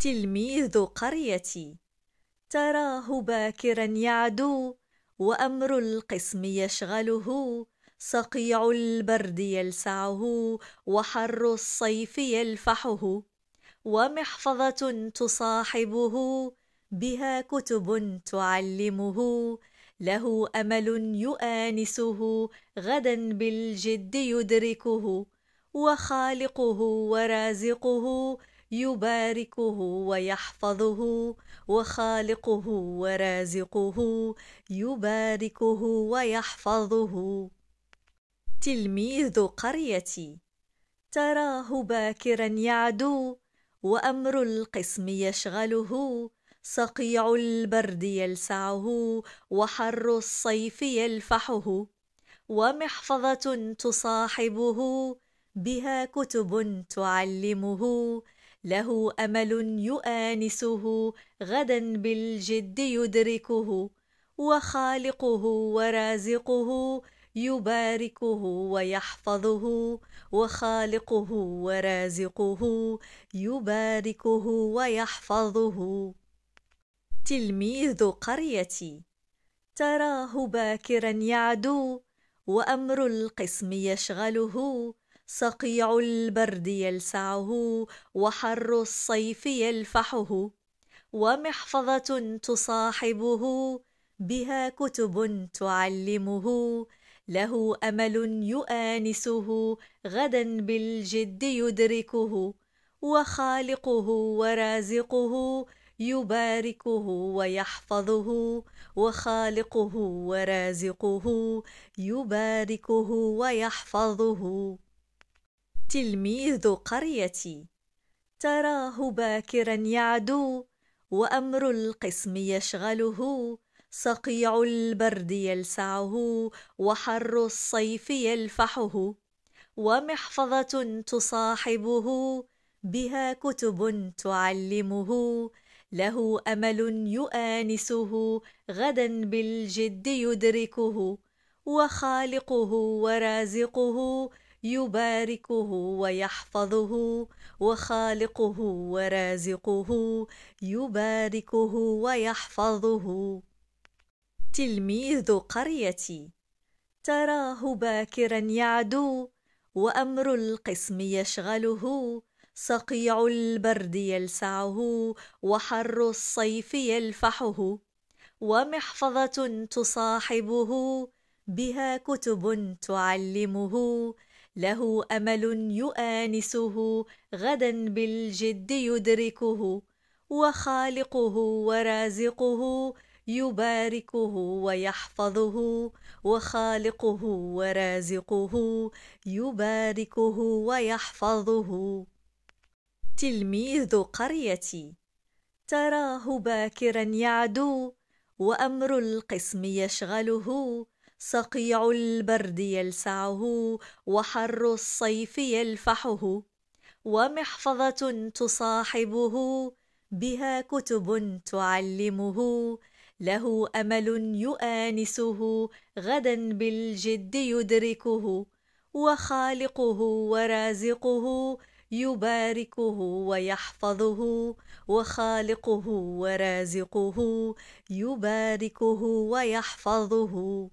تلميذ قريتي تراه باكرا يعدو وأمر القسم يشغله صقيع البرد يلسعه وحر الصيف يلفحه ومحفظة تصاحبه بها كتب تعلمه له امل يؤانسه غدا بالجد يدركه وخالقه ورازقه يباركه ويحفظه وخالقه ورازقه يباركه ويحفظه تلميذ قريتي تراه باكرا يعدو وامر القسم يشغله صقيع البرد يلسعه وحر الصيف يلفحه ومحفظه تصاحبه بها كتب تعلمه له امل يؤانسه غدا بالجد يدركه وخالقه ورازقه يباركه ويحفظه وخالقه ورازقه يباركه ويحفظه تلميذ قريتي تراه باكرا يعدو وامر القسم يشغله صقيع البرد يلسعه وحر الصيف يلفحه ومحفظه تصاحبه بها كتب تعلمه له امل يؤانسه غدا بالجد يدركه وخالقه ورازقه يباركه ويحفظه وخالقه ورازقه يباركه ويحفظه تلميذ قريتي تراه باكرا يعدو وأمر القسم يشغله صقيع البرد يلسعه وحر الصيف يلفحه ومحفظة تصاحبه بها كتب تعلمه له أمل يؤانسه غدا بالجد يدركه وخالقه ورازقه يباركه ويحفظه وخالقه ورازقه يباركه ويحفظه تلميذ قريتي تراه باكرا يعدو وامر القسم يشغله صقيع البرد يلسعه وحر الصيف يلفحه ومحفظه تصاحبه بها كتب تعلمه له امل يؤانسه غدا بالجد يدركه وخالقه ورازقه يباركه ويحفظه وخالقه ورازقه يباركه ويحفظه تلميذ قريتي تراه باكرا يعدو وامر القسم يشغله صقيع البرد يلسعه وحر الصيف يلفحه ومحفظه تصاحبه بها كتب تعلمه له امل يؤانسه غدا بالجد يدركه وخالقه ورازقه يباركه ويحفظه وخالقه ورازقه يباركه ويحفظه